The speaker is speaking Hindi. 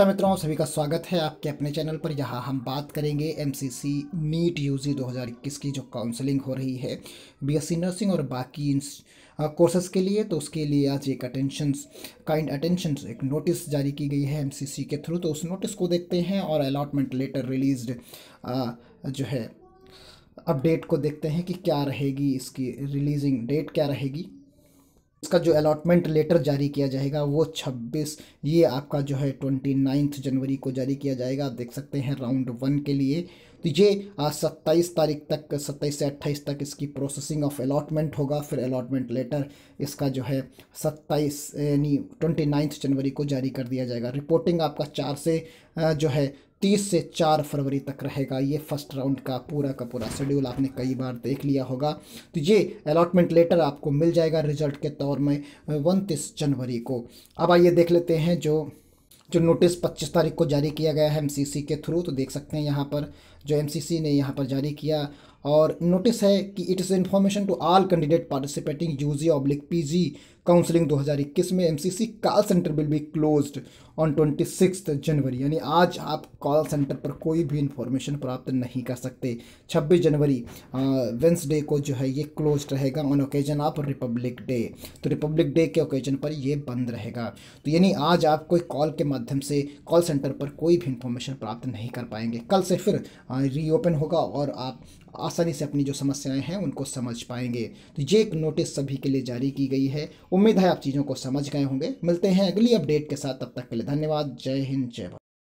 तो मित्रों सभी का स्वागत है आपके अपने चैनल पर यहाँ हम बात करेंगे एमसीसी नीट यूजी 2021 की जो काउंसलिंग हो रही है बीएससी नर्सिंग और बाकी कोर्सेज़ के लिए तो उसके लिए आज एक अटेंशन काइंड अटेंशन एक नोटिस जारी की गई है एमसीसी के थ्रू तो उस नोटिस को देखते हैं और अलाटमेंट लेटर रिलीज जो है अपडेट को देखते हैं कि क्या रहेगी इसकी रिलीजिंग डेट क्या रहेगी इसका जो अलॉटमेंट लेटर जारी किया जाएगा वो 26 ये आपका जो है ट्वेंटी नाइन्थ जनवरी को जारी किया जाएगा आप देख सकते हैं राउंड वन के लिए तो ये सत्ताईस तारीख तक सत्ताईस से अट्ठाईस तक इसकी प्रोसेसिंग ऑफ अलॉटमेंट होगा फिर अलॉटमेंट लेटर इसका जो है सत्ताईस यानी ट्वेंटी नाइन्थ जनवरी को जारी कर दिया जाएगा रिपोर्टिंग आपका चार से जो है तीस से चार फरवरी तक रहेगा ये फर्स्ट राउंड का पूरा का पूरा शेड्यूल आपने कई बार देख लिया होगा तो ये अलॉटमेंट लेटर आपको मिल जाएगा रिजल्ट के तौर में उनतीस जनवरी को अब आइए देख लेते हैं जो जो नोटिस 25 तारीख को जारी किया गया है एमसीसी के थ्रू तो देख सकते हैं यहाँ पर जो एमसीसी ने यहाँ पर जारी किया और नोटिस है कि it is information to all candidate participating U G oblique P G counselling 2021 में M C C call centre will be close on twenty six January यानी आज आप कॉल सेंटर पर कोई भी इन्फॉर्मेशन प्राप्त नहीं कर सकते 26 जनवरी वेंसडे को जो है ये क्लोज रहेगा on occasion of Republic Day तो रिपब्लिक डे के ओकेजन पर ये बंद रहेगा तो यानी आज आप कोई कॉल के माध्यम से कॉल सेंटर पर कोई भी इन्फॉर्मेशन प्राप्त नहीं कर पाएंगे कल से फिर रीओपन होगा और आप आसानी से अपनी जो समस्याएं हैं उनको समझ पाएंगे तो ये एक नोटिस सभी के लिए जारी की गई है उम्मीद है आप चीज़ों को समझ गए होंगे मिलते हैं अगली अपडेट के साथ तब तक के लिए धन्यवाद जय हिंद जय भारत